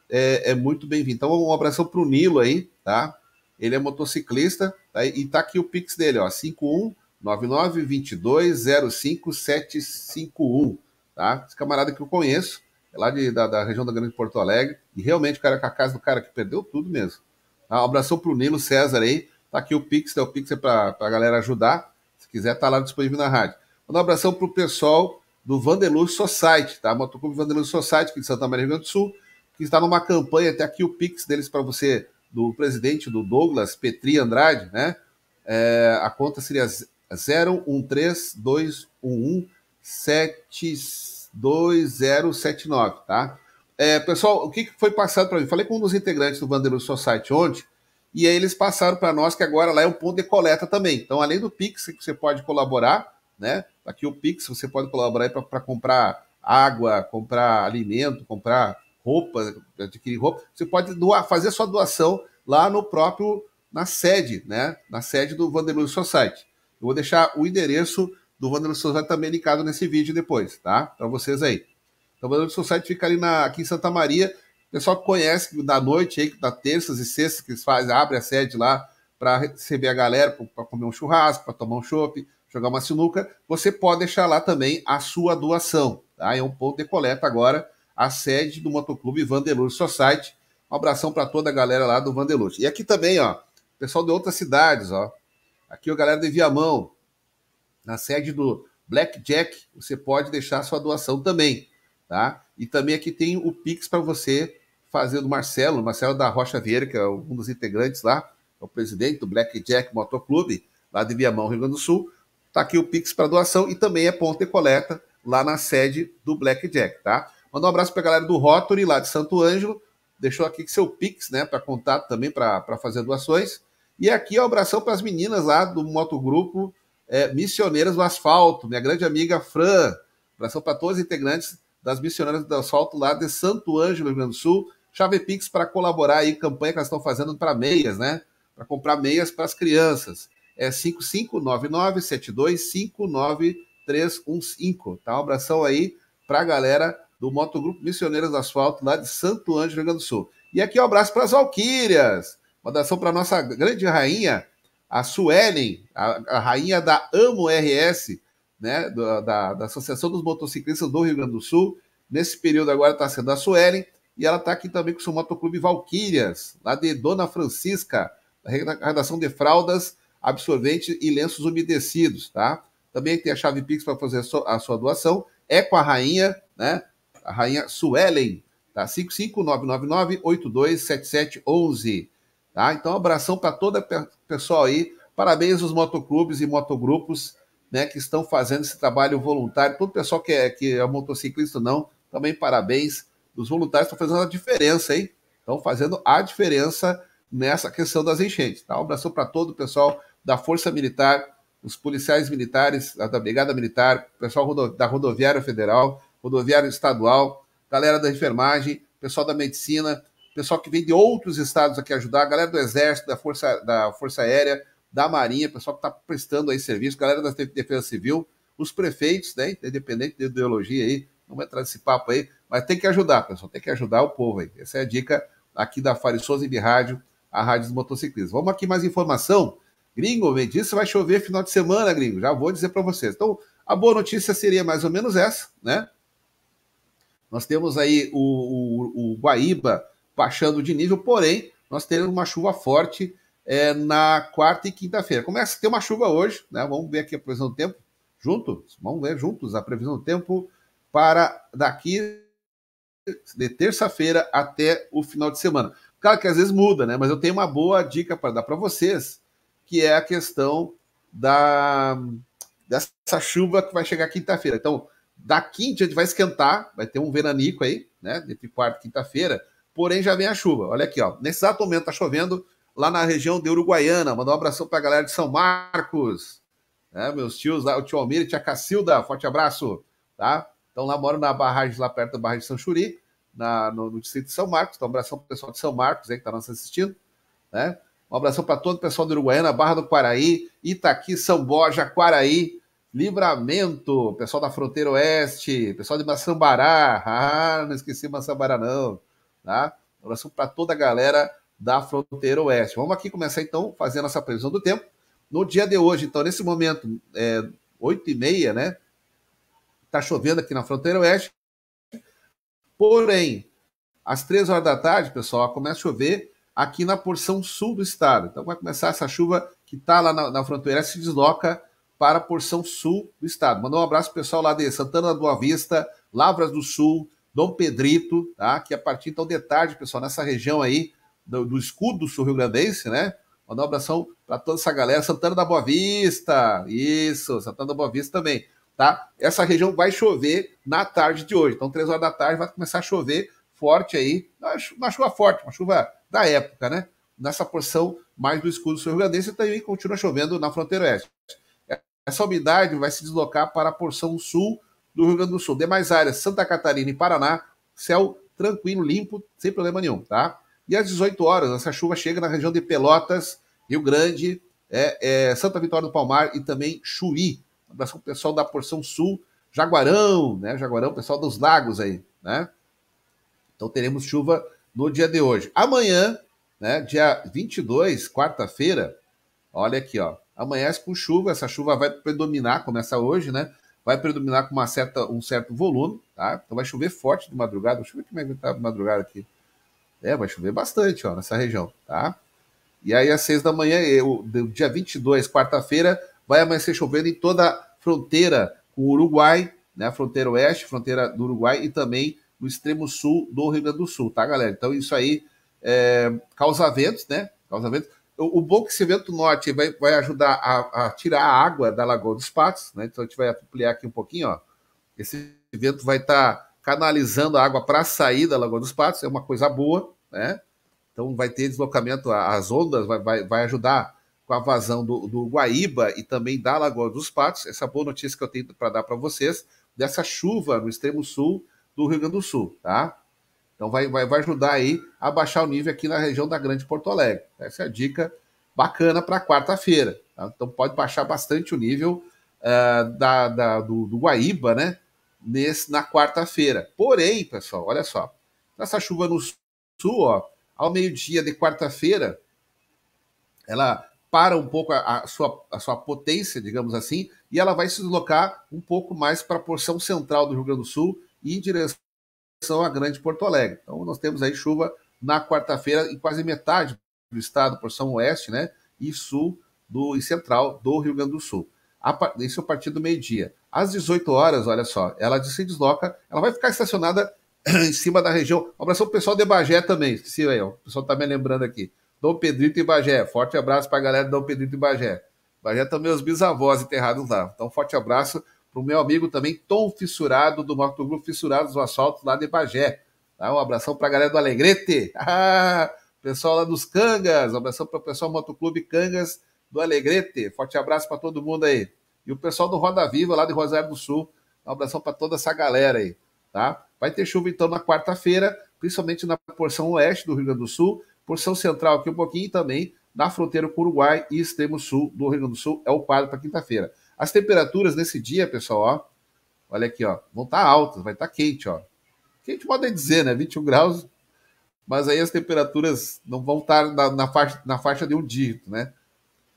Speaker 1: é, é muito bem-vinda. Então, um abração para o Nilo aí, tá? Ele é motociclista, tá? E tá aqui o Pix dele, ó, 51992205751, tá? Esse camarada que eu conheço, lá de, da, da, região da Grande Porto Alegre, e realmente o cara com a casa do cara que perdeu tudo mesmo. Ah, um abração pro Nilo César aí, tá aqui o Pix, né? o Pix é pra, pra galera ajudar, se quiser tá lá disponível na rádio. Manda um abração pro pessoal do Vanderluz Society, tá? Motoclube Vanderluz Society, aqui de Santa Maria do Rio Grande do Sul, que está numa campanha, até aqui o Pix deles para você, do presidente do Douglas Petri Andrade, né? É, a conta seria 0132217 2079, tá? É, pessoal, o que foi passado para mim? Falei com um dos integrantes do Vanderlust Society ontem, e aí eles passaram para nós que agora lá é um ponto de coleta também. Então, além do Pix, que você pode colaborar, né? Aqui o Pix, você pode colaborar para comprar água, comprar alimento, comprar roupa, adquirir roupa. Você pode doar, fazer sua doação lá no próprio, na sede, né? Na sede do Vanderlust Society. Eu vou deixar o endereço do Wanderlust Society também tá ligado nesse vídeo depois, tá? Para vocês aí. Então, o Wanderlust Society fica ali na, aqui em Santa Maria. O pessoal que conhece da noite aí, da terças e sextas que eles fazem, abre a sede lá para receber a galera, para comer um churrasco, para tomar um chopp, jogar uma sinuca. Você pode deixar lá também a sua doação, tá? É um ponto de coleta agora, a sede do Motoclube Vanderlust Society. Um abração para toda a galera lá do Vanderlust. E aqui também, ó, pessoal de outras cidades, ó. Aqui a galera de Viamão, na sede do Blackjack, você pode deixar sua doação também, tá? E também aqui tem o Pix para você fazer do Marcelo, Marcelo da Rocha Vieira, que é um dos integrantes lá, é o presidente do Blackjack Motoclube, lá de Viamão, Rio Grande do Sul. Tá aqui o Pix para doação e também é ponto e coleta lá na sede do Blackjack, tá? Manda um abraço para a galera do Rotary lá de Santo Ângelo, deixou aqui seu Pix, né, para contato também para fazer doações. E aqui, ó, um abração para as meninas lá do Motogrupo é, Missioneiras do Asfalto, minha grande amiga Fran. Abração para todos os integrantes das Missioneiras do Asfalto lá de Santo Ângelo, Rio Grande do Sul. Chave Pix para colaborar aí, campanha que elas estão fazendo para meias, né? Para comprar meias para as crianças. É 55997259315, tá? Um abração aí para a galera do Motogrupo Missioneiras do Asfalto lá de Santo Ângelo, Rio Grande do Sul. E aqui um abraço para as Valquírias. Uma abração para nossa grande rainha, a Suelen, a, a rainha da Amo RS, né, da, da, Associação dos Motociclistas do Rio Grande do Sul, nesse período agora está sendo a Suelen, e ela está aqui também com o seu motoclube Valquírias, lá de Dona Francisca, redação de fraldas, absorvente e lenços umedecidos, tá? Também tem a chave Pix para fazer a sua, a sua doação, é com a rainha, né? A rainha Suelen, tá? 55999827711, tá? Então, abração para toda a pessoal aí, parabéns aos motoclubes e motogrupos né, que estão fazendo esse trabalho voluntário. Todo pessoal que é, que é motociclista, não, também parabéns. Os voluntários estão fazendo a diferença, hein? Estão fazendo a diferença nessa questão das enchentes. Tá? Um abraço para todo o pessoal da Força Militar, os policiais militares, da Brigada Militar, pessoal da Rodoviária Federal, Rodoviária Estadual, galera da enfermagem, pessoal da medicina, pessoal que vem de outros estados aqui ajudar, a galera do Exército, da Força, da Força Aérea, da Marinha, pessoal que está prestando aí serviço, galera da Defesa Civil, os prefeitos, né? Independente de ideologia aí, não vai entrar nesse papo aí, mas tem que ajudar, pessoal, tem que ajudar o povo aí. Essa é a dica aqui da Fari Souza e Rádio, a Rádio dos Motociclistas. Vamos aqui mais informação. Gringo, me disse vai chover final de semana, gringo. Já vou dizer para vocês. Então, a boa notícia seria mais ou menos essa, né? Nós temos aí o, o, o Guaíba baixando de nível, porém, nós teremos uma chuva forte é, na quarta e quinta-feira. Começa a ter uma chuva hoje, né? Vamos ver aqui a previsão do tempo juntos. Vamos ver juntos a previsão do tempo para daqui de terça-feira até o final de semana. Claro que às vezes muda, né? Mas eu tenho uma boa dica para dar para vocês, que é a questão da dessa chuva que vai chegar quinta-feira. Então, da quinta a gente vai esquentar, vai ter um veranico aí, né? Entre quarta e quinta-feira, porém já vem a chuva. Olha aqui, ó. Nesse exato momento tá chovendo lá na região de Uruguaiana. Mandar um abração para a galera de São Marcos. né, meus tios lá, o tio Almir e tia Cacilda, forte abraço, tá? Então lá moram na barragem, lá perto da barragem de São Churi, na, no, no, distrito de São Marcos. Então, um abração para o pessoal de São Marcos aí que tá nos assistindo, né? Um abração para todo o pessoal do Uruguaiana, Barra do Quaraí, Itaqui, São Borja, Quaraí, Livramento, pessoal da Fronteira Oeste, pessoal de Maçambará. Ah, não esqueci Maçambará, não tá? Um abraço para toda a galera da fronteira oeste. Vamos aqui começar, então, fazendo essa previsão do tempo. No dia de hoje, então, nesse momento, é, 8 e meia, né? Tá chovendo aqui na fronteira oeste. Porém, às três horas da tarde, pessoal, começa a chover aqui na porção sul do estado. Então vai começar essa chuva que está lá na, na, fronteira, se desloca para a porção sul do estado. Mandar um abraço pro pessoal lá de Santana do Boa Vista, Lavras do Sul, Dom Pedrito, tá? Que a partir então de tarde, pessoal, nessa região aí do, do escudo do sul rio-grandense, né? Mandar um abração para toda essa galera. Santana da Boa Vista, isso, Santana da Boa Vista também, tá? Essa região vai chover na tarde de hoje. Então, três horas da tarde vai começar a chover forte aí, uma chuva forte, uma chuva da época, né? Nessa porção mais do escudo do sul rio-grandense também continua chovendo na fronteira oeste. Essa umidade vai se deslocar para a porção sul do Rio Grande do Sul. Demais áreas, Santa Catarina e Paraná, céu tranquilo, limpo, sem problema nenhum, tá? E às 18 horas, essa chuva chega na região de Pelotas, Rio Grande, é, é, Santa Vitória do Palmar e também Chuí. Um abraço pro pessoal da porção sul, Jaguarão, né? Jaguarão, pessoal dos lagos aí, né? Então teremos chuva no dia de hoje. Amanhã, né, dia 22, quarta-feira, olha aqui, ó. Amanhece com chuva, essa chuva vai predominar, começa hoje, né? vai predominar com uma certa, um certo volume, tá? Então vai chover forte de madrugada. Deixa eu ver como é que tá de madrugada aqui. É, vai chover bastante, ó, nessa região, tá? E aí às seis da manhã, eu, dia 22, quarta-feira, vai amanhecer chovendo em toda a fronteira com o Uruguai, né? Fronteira oeste, fronteira do Uruguai e também no extremo sul do Rio Grande do Sul, tá, galera? Então isso aí é, causa ventos, né? Causa ventos o bom é que esse vento norte vai, vai ajudar a, a, tirar a água da Lagoa dos Patos, né? Então a gente vai ampliar aqui um pouquinho, ó. Esse vento vai estar tá canalizando a água para sair da Lagoa dos Patos, é uma coisa boa, né? Então vai ter deslocamento, as ondas vai, vai, vai ajudar com a vazão do, do Guaíba e também da Lagoa dos Patos. Essa boa notícia que eu tenho para dar para vocês dessa chuva no extremo sul do Rio Grande do Sul, tá? Então vai, vai, vai ajudar aí a baixar o nível aqui na região da Grande Porto Alegre. Essa é a dica bacana para quarta-feira. Tá? Então pode baixar bastante o nível uh, da, da, do, do Guaíba, né? Nesse, na quarta-feira. Porém, pessoal, olha só. Essa chuva no sul, ó, ao meio-dia de quarta-feira, ela para um pouco a, a, sua, a sua potência, digamos assim, e ela vai se deslocar um pouco mais para a porção central do Rio Grande do Sul e em direção direção à Grande Porto Alegre. Então, nós temos aí chuva na quarta-feira em quase metade do estado, porção oeste, né? E sul do, e central do Rio Grande do Sul. A, isso é a partir do meio-dia. Às 18 horas, olha só, ela se desloca, ela vai ficar estacionada *clears throat* em cima da região. Um abraço pro pessoal de Bagé também, esqueci aí, ó, o pessoal tá me lembrando aqui. Dom Pedrito e Bagé, forte abraço para a galera do Dom Pedrito e Bagé. Bagé também os bisavós enterrados lá. Então, forte abraço para o meu amigo também, Tom Fissurado, do Moto Grupo Fissurados do Asfalto, lá de Bagé. Tá? Um abração para a galera do Alegrete, *laughs* ah, pessoal lá dos Cangas, um abração para o pessoal do Motoclube Cangas do Alegrete. Forte abraço para todo mundo aí. E o pessoal do Roda Viva, lá de Rosário do Sul, um abração para toda essa galera aí. Tá? Vai ter chuva então na quarta-feira, principalmente na porção oeste do Rio Grande do Sul, porção central aqui um pouquinho e também na fronteira com o Uruguai e extremo sul do Rio Grande do Sul. É o quadro para quinta-feira. As temperaturas nesse dia, pessoal, ó, olha aqui, ó, vão estar tá altas, vai estar tá quente, ó. Quente pode dizer, né? 21 graus, mas aí as temperaturas não vão estar tá na, na, faixa, na faixa de um dígito, né?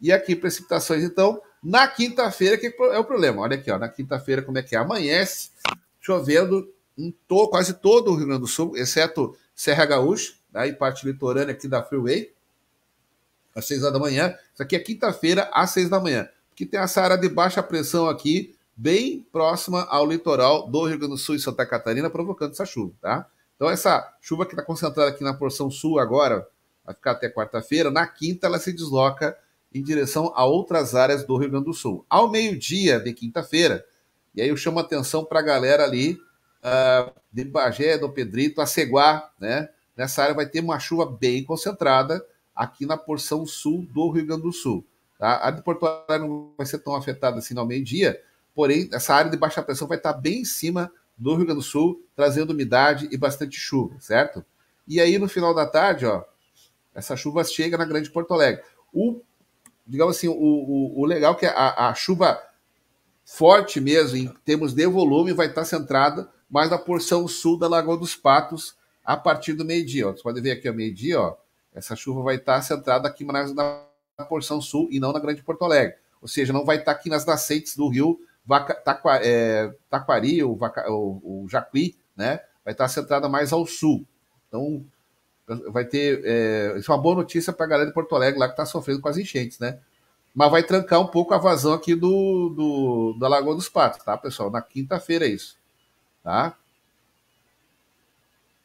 Speaker 1: E aqui, precipitações, então, na quinta-feira, que é o problema. Olha aqui, ó, na quinta-feira, como é que é? Amanhece chovendo em to, quase todo o Rio Grande do Sul, exceto Serra Gaúcha, tá? e parte litorânea aqui da Freeway, às seis da manhã. Isso aqui é quinta-feira, às seis da manhã que tem essa área de baixa pressão aqui, bem próxima ao litoral do Rio Grande do Sul e Santa Catarina, provocando essa chuva, tá? Então, essa chuva que está concentrada aqui na porção sul agora, vai ficar até quarta-feira. Na quinta, ela se desloca em direção a outras áreas do Rio Grande do Sul. Ao meio-dia de quinta-feira, e aí eu chamo a atenção para a galera ali uh, de Bagé, do Pedrito, a né? Nessa área vai ter uma chuva bem concentrada aqui na porção sul do Rio Grande do Sul. Tá? A de Porto Alegre não vai ser tão afetada assim ao meio-dia, porém, essa área de baixa pressão vai estar bem em cima do Rio Grande do Sul, trazendo umidade e bastante chuva, certo? E aí, no final da tarde, ó, essa chuva chega na Grande Porto Alegre. O, digamos assim, o, o, o legal é que a, a, chuva forte mesmo, em termos de volume, vai estar centrada mais na porção sul da Lagoa dos Patos a partir do meio-dia. Você pode ver aqui ao meio-dia, ó, essa chuva vai estar centrada aqui mais na porção sul e não na Grande Porto Alegre. Ou seja, não vai estar tá aqui nas nascentes do rio Vaca, Taquari, é, Taquari ou, Vaca, Jacuí, né? Vai estar tá centrada mais ao sul. Então, vai ter. É, isso é uma boa notícia para a galera de Porto Alegre lá que está sofrendo com as enchentes, né? Mas vai trancar um pouco a vazão aqui do, do da Lagoa dos Patos, tá, pessoal? Na quinta-feira é isso, tá?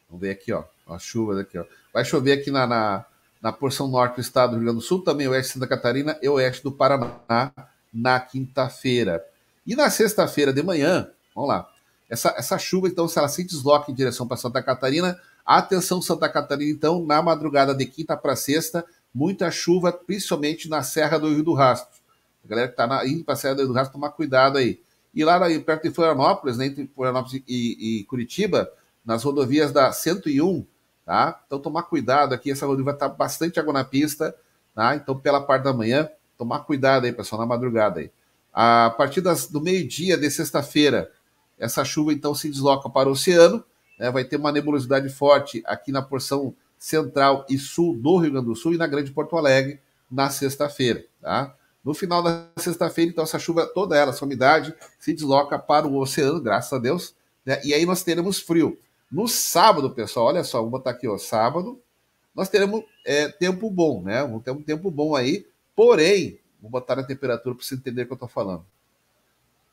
Speaker 1: Vamos ver aqui, ó. As chuvas aqui, ó. Vai chover aqui na, na na porção norte do estado do Rio Grande do Sul, também oeste de Santa Catarina e oeste do Paraná na quinta-feira. E na sexta-feira de manhã, vamos lá, essa, essa chuva, então, se ela se desloca em direção para Santa Catarina, atenção Santa Catarina, então, na madrugada de quinta para sexta, muita chuva, principalmente na Serra do Rio do Rastro. A galera que está indo para a Serra do Rio do Rastro, tomar cuidado aí. E lá perto de Florianópolis, né, entre Florianópolis e, e Curitiba, nas rodovias da 101, tá? Então tomar cuidado aqui, essa rodovia vai estar bastante água na pista, tá? Então pela parte da manhã, tomar cuidado aí, pessoal, na madrugada aí. A partir das, do meio-dia de sexta-feira, essa chuva então se desloca para o oceano, né? vai ter uma nebulosidade forte aqui na porção central e sul do Rio Grande do Sul e na Grande Porto Alegre na sexta-feira, tá? No final da sexta-feira, então, essa chuva, toda ela, essa umidade, se desloca para o oceano, graças a Deus, né? e aí nós teremos frio. No sábado, pessoal, olha só, vou botar tá aqui, ó, sábado, nós teremos é, tempo bom, né? Vamos ter um tempo bom aí, porém, vou botar na temperatura para você entender o que eu estou falando.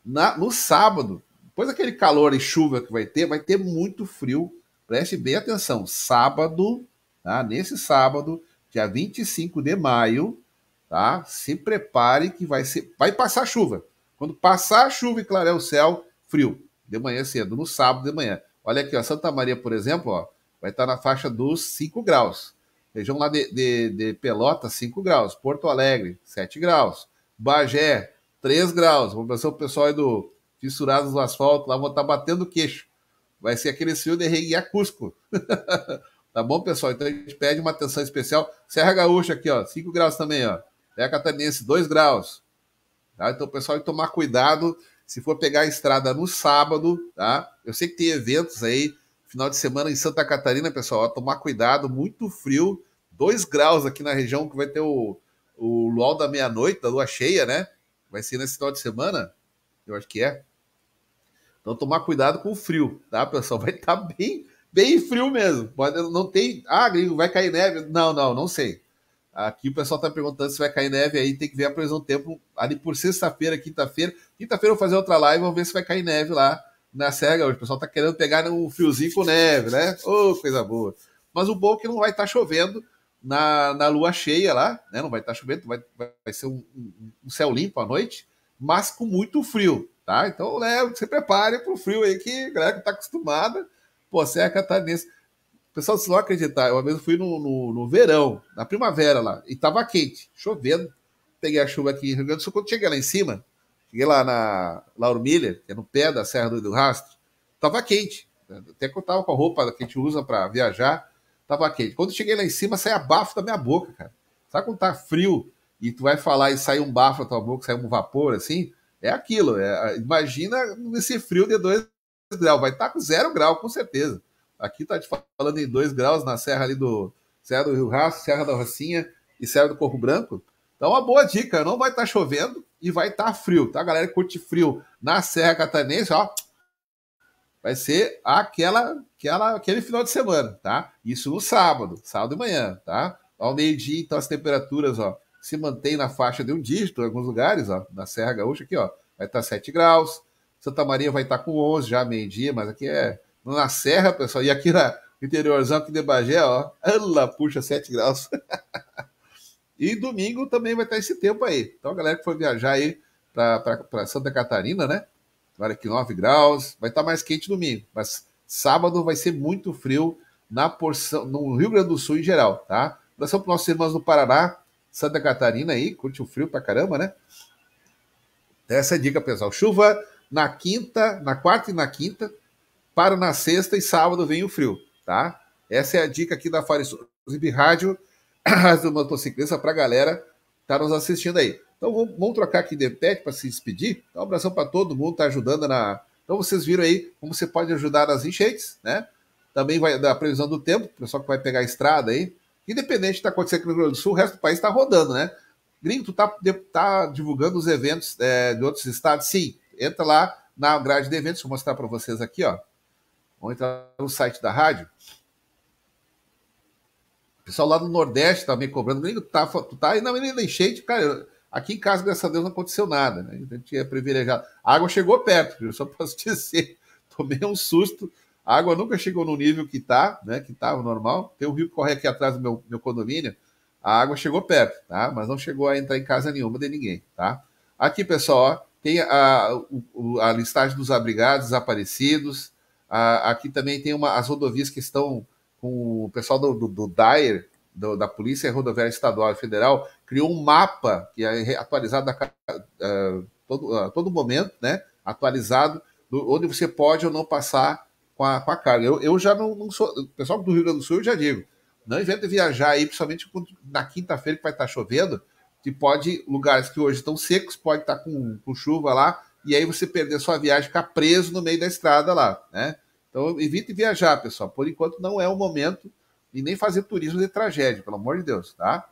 Speaker 1: Na, no sábado, depois daquele calor e chuva que vai ter, vai ter muito frio. Preste bem atenção. Sábado, tá? Nesse sábado, dia 25 de maio, tá? Se prepare que vai ser, vai passar chuva. Quando passar a chuva e clarear o céu, frio. De manhã cedo, no sábado de manhã. Olha aqui, ó, Santa Maria, por exemplo, ó, vai estar na faixa dos 5 graus. Região lá de, de, de Pelotas, 5 graus. Porto Alegre, 7 graus. Bagé, 3 graus. Vamos pensar o pessoal aí do Fissurados do Asfalto, lá vão estar tá batendo queixo. Vai ser aquele frio de Reguiá Cusco. *laughs* tá bom, pessoal? Então a gente pede uma atenção especial. Serra Gaúcha aqui, ó, 5 graus também, ó. Terra é Catarinense, 2 graus. Tá? Então o pessoal tem que tomar cuidado. Se for pegar a estrada no sábado, tá? Eu sei que tem eventos aí, final de semana em Santa Catarina, pessoal, tomar cuidado, muito frio, 2 graus aqui na região que vai ter o, o luau da meia-noite, da lua cheia, né? Vai ser nesse final de semana, eu acho que é. Então tomar cuidado com o frio, tá, pessoal? Vai estar tá bem, bem frio mesmo. Pode, não tem, ah, gringo, vai cair neve? Não, não, não sei. Aqui o pessoal está perguntando se vai cair neve aí, tem que ver a previsão do tempo ali por sexta-feira, quinta-feira. Quinta-feira eu vou fazer outra live, vamos ver se vai cair neve lá na SEGA hoje. O pessoal tá querendo pegar um fiozinho com neve, né? Ô, oh, coisa boa. Mas o bom é que não vai estar tá chovendo na, na lua cheia lá, né? Não vai estar tá chovendo, vai, vai ser um, um, céu limpo à noite, mas com muito frio, tá? Então, né, se prepare pro frio aí que a galera que tá acostumada, pô, a SEGA catarinense. Tá pessoal, se não acreditar, uma vez fui no, no, no verão, na primavera lá, e tava quente, chovendo. Peguei a chuva aqui em Rio Grande do Sul, quando cheguei lá em cima, Cheguei lá na Lauro Miller, que é no pé da Serra do, do Rastro, tava quente. Né? Até que eu tava com a roupa que a gente usa para viajar, tava quente. Quando cheguei lá em cima, saia bafo da minha boca, cara. Sabe quando tá frio e tu vai falar e sai um bafo da tua boca, sai um vapor assim? É aquilo. É, imagina esse frio de 2 graus. Vai estar tá com zero grau, com certeza. Aqui tá te falando em 2 graus na serra ali do Serra do Rio Rastro, Serra da Rocinha e Serra do Corpo Branco. Então, uma boa dica: não vai estar tá chovendo e vai estar tá frio, tá? galera que curte frio na Serra Catanense, ó, vai ser aquela, aquela, aquele final de semana, tá? Isso no sábado, sábado e manhã, tá? Ao meio-dia, então, as temperaturas, ó, se mantém na faixa de um dígito em alguns lugares, ó, na Serra Gaúcha aqui, ó, vai estar tá 7 graus, Santa Maria vai estar tá com 11 já meio-dia, mas aqui é na Serra, pessoal, e aqui na interiorzão aqui de Bagé, ó, ela puxa 7 graus. *laughs* E domingo também vai estar esse tempo aí. Então a galera que for viajar aí para Santa Catarina, né? Olha que 9 graus, vai estar tá mais quente domingo, mas sábado vai ser muito frio na porção no Rio Grande do Sul em geral, tá? Abração para nossos irmãos do Paraná, Santa Catarina aí, curte o frio pra caramba, né? Essa é a dica, pessoal. Chuva na quinta, na quarta e na quinta, para na sexta e sábado vem o frio, tá? Essa é a dica aqui da Fares Rádio *coughs* as do motociclista para a galera tá nos assistindo aí. Então vamos, vamos trocar aqui de pet para se despedir. Então, um abração para todo mundo, tá ajudando na. Então vocês viram aí como você pode ajudar nas enchentes, né? Também vai da previsão do tempo, o pessoal que vai pegar a estrada aí. Independente que tá acontecendo aqui no Rio Grande do Sul, o resto do país está rodando, né? Gringo, tu tá, tá divulgando os eventos é, de outros estados? Sim, entra lá na grade de eventos, vou mostrar para vocês aqui, ó. vamos entrar no site da rádio. O pessoal lá do Nordeste tá me cobrando, gringo, tá, tu tá aí, não, eu nem deixei de, cara, aqui em casa, graças a Deus, não aconteceu nada, né? A gente é privilegiado. A água chegou perto, eu só *laughs* posso dizer, tomei um susto, a água nunca chegou no nível que tá, né, que tava normal, tem um rio que corre aqui atrás do meu, meu condomínio, a água chegou perto, tá? Mas não chegou a entrar em casa nenhuma de ninguém, tá? Aqui, pessoal, ó, tem a, a, a listagem dos abrigados, desaparecidos, a, aqui também tem uma, as rodovias que estão com o pessoal do, do, do DAIR, do, da Polícia Rodoviária Estadual e Federal, criou um mapa que é atualizado a, a, eh, todo, a todo momento, né? Atualizado, do, onde você pode ou não passar com a, com a carga. Eu, eu já não, não sou. O pessoal do Rio Grande do Sul, eu já digo, não inventa viajar aí, principalmente na quinta-feira que vai estar tá chovendo, que pode, lugares que hoje estão secos, pode estar tá com, com chuva lá, e aí você perder sua viagem, ficar preso no meio da estrada lá, né? Então, evite viajar, pessoal. Por enquanto, não é o momento e nem fazer turismo de tragédia, pelo amor de Deus, tá?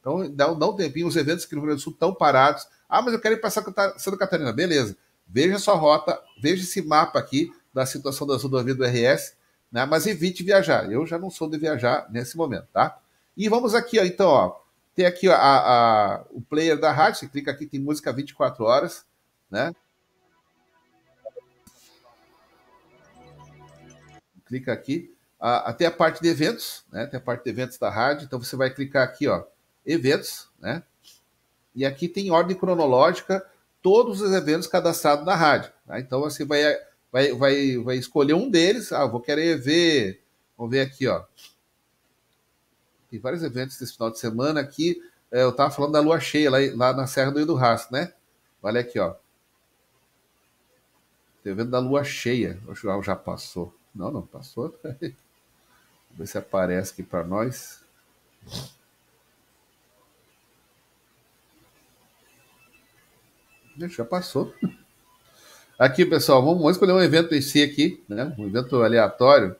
Speaker 1: Então, dá, um tempinho, os eventos que no Rio Grande do Sul estão parados. Ah, mas eu quero ir para Santa Catarina. Beleza. Veja sua rota, veja esse mapa aqui da situação da rodovia do RS, né? mas evite viajar. Eu já não sou de viajar nesse momento, tá? E vamos aqui, ó, então, ó, tem aqui a, a, o player da rádio, você clica aqui, tem música 24 horas, né? clica aqui, ah, até a parte de eventos, né? Tem a parte de eventos da rádio, então você vai clicar aqui, ó, eventos, né? E aqui tem ordem cronológica todos os eventos cadastrados na rádio. Tá? Então você vai, vai, vai, vai escolher um deles. Ah, vou querer ver. Vamos ver aqui, ó. Tem vários eventos desse final de semana aqui. É, eu tava falando da lua cheia lá, lá na Serra do Rio do Rastro, né? Olha aqui, ó. Tem evento da lua cheia. Eu já, já passou. Não, não, passou. Tá Vamos ver se aparece aqui para nós. Já passou. Aqui, pessoal, vamos escolher um evento em si aqui, né? Um evento aleatório.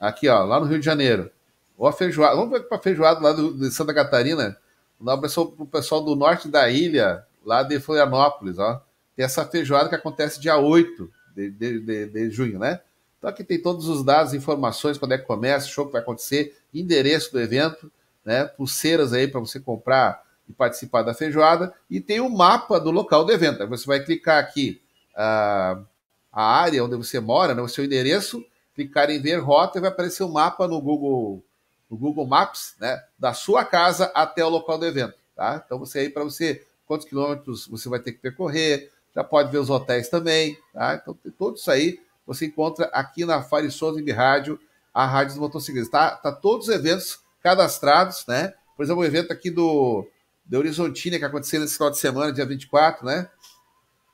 Speaker 1: Aqui, ó, lá no Rio de Janeiro. Ou a feijoada. Vamos para feijoada lá do, de Santa Catarina. Lá para o pessoal do norte da ilha, lá de Florianópolis, ó. Tem essa feijoada que acontece dia 8 de, de, de, de junho, né? Então aqui tem todos os dados, informações, quando é que começa, show que vai acontecer, endereço do evento, né? Pulseiras aí para você comprar e participar da feijoada. E tem o um mapa do local do evento. Você vai clicar aqui uh, a área onde você mora, né? o seu endereço, clicar em ver rota e vai aparecer um mapa no Google, no Google Maps, né? Da sua casa até o local do evento. Tá? Então você aí para você quantos quilômetros você vai ter que percorrer, já pode ver os hotéis também, tá? Então tem tudo isso aí você encontra aqui na Fire Souza de Rádio, a Rádio dos Motociclistas. Tá, tá todos os eventos cadastrados, né? Por exemplo, o evento aqui do de Horizontina, que aconteceu nesse final de semana, dia 24, né?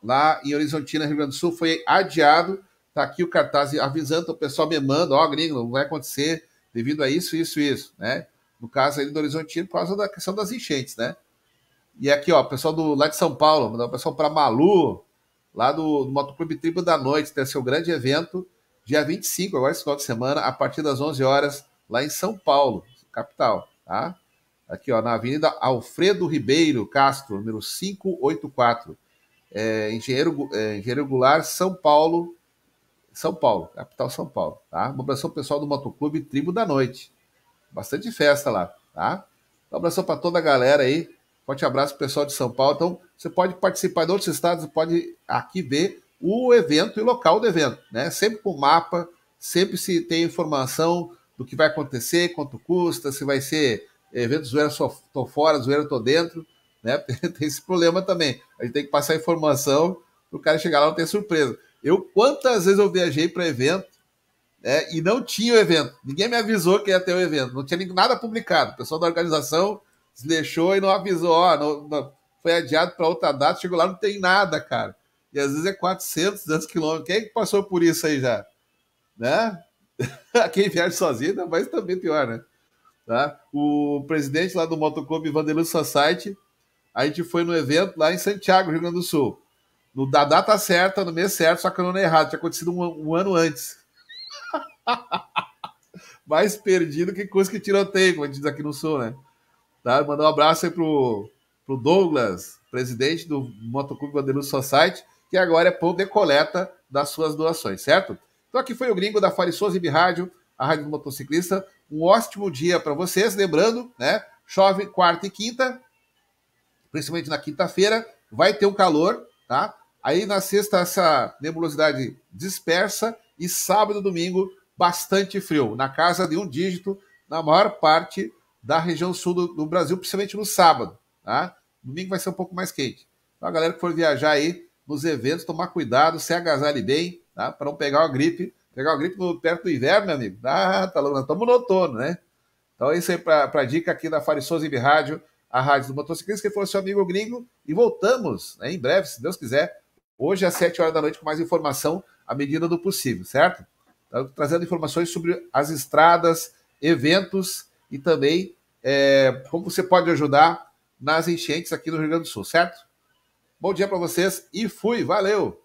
Speaker 1: Lá em Horizontina, Rio Grande do Sul, foi adiado. Tá aqui o cartaz avisando, o pessoal me manda, ó, oh, gringo, não vai acontecer devido a isso, isso, isso, né? No caso aí do Horizontino, por causa da questão das enchentes, né? E aqui, ó, pessoal do, lá de São Paulo, mandou o pessoal para Malu, lá do Motoclube Tribo da Noite, tem seu grande evento, dia 25, agora esse final de semana, a partir das 11 horas, lá em São Paulo, capital, tá? Aqui, ó, na Avenida Alfredo Ribeiro Castro, número 584. É, Engenheiro, é, Engenheiro Goulart, São Paulo, São Paulo, capital São Paulo, tá? Um abração pessoal do Motoclube Tribo da Noite. Bastante festa lá, tá? Um abração para toda a galera aí Forte abraço, pessoal de São Paulo. Então, você pode participar de outros estados, pode aqui ver o evento e local do evento, né? Sempre com mapa, sempre se tem informação do que vai acontecer, quanto custa, se vai ser evento zoeira só fora, zoeira estou dentro, né? *laughs* Tem esse problema também. A gente tem que passar informação para o cara chegar lá não ter surpresa. Eu quantas vezes eu viajei para evento né, e não tinha o evento. Ninguém me avisou que ia ter o evento. Não tinha nada publicado. O pessoal da organização deixou e não avisou, ó, não, não, foi adiado para outra data, chegou lá, não tem nada, cara. E às vezes é 400, 200 quilômetros. Quem é que passou por isso aí já? Né? *laughs* Quem viaja sozinho, mas também pior, né? Tá? O presidente lá do Motoclube Vanderlei Society, a gente foi no evento lá em Santiago, Rio Grande do Sul. No, da data certa, no mês certo, só que não é errado, tinha acontecido um, um ano antes. *laughs* Mais perdido que coisa que tiroteio, como a gente diz aqui no Sul, né? Tá? Mandar um abraço aí pro, pro Douglas, presidente do Motoclube Guadalupe Society, que agora é ponto de coleta das suas doações, certo? Então aqui foi o gringo da Fale Souza e Rádio, a Rádio do Motociclista. Um ótimo dia para vocês, lembrando, né? Chove quarta e quinta, principalmente na quinta-feira, vai ter um calor, tá? Aí na sexta essa nebulosidade dispersa e sábado e domingo bastante frio, na casa de um dígito na maior parte da região sul do, do Brasil, principalmente no sábado. Tá? Domingo vai ser um pouco mais quente. Então, a galera que for viajar aí nos eventos, tomar cuidado, se agasalhe bem, tá? para não pegar uma gripe. Pegar uma gripe no, perto do inverno, meu amigo, ah, tá louco, estamos no outono, né? Então, é isso aí para a dica aqui da Fari Souza Web Rádio, a rádio do motociclista, que foi o seu amigo gringo. E voltamos né, em breve, se Deus quiser, hoje às 7 horas da noite, com mais informação à medida do possível, certo? Então, trazendo informações sobre as estradas, eventos e também é, como você pode ajudar nas enchentes aqui no Rio Grande do Sul, certo? Bom dia para vocês e fui, valeu!